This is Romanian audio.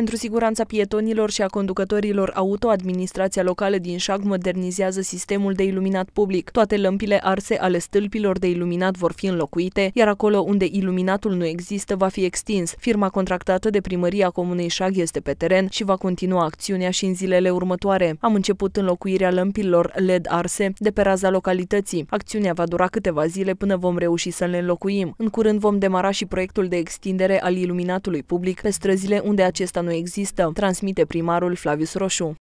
Pentru siguranța pietonilor și a conducătorilor auto, administrația locală din Șag modernizează sistemul de iluminat public. Toate lămpile arse ale stâlpilor de iluminat vor fi înlocuite, iar acolo unde iluminatul nu există va fi extins. Firma contractată de primăria Comunei Șag este pe teren și va continua acțiunea și în zilele următoare. Am început înlocuirea lămpilor LED arse de pe raza localității. Acțiunea va dura câteva zile până vom reuși să le înlocuim. În curând vom demara și proiectul de extindere al iluminatului public pe străzile unde acesta nu există, transmite primarul Flavius Roșu.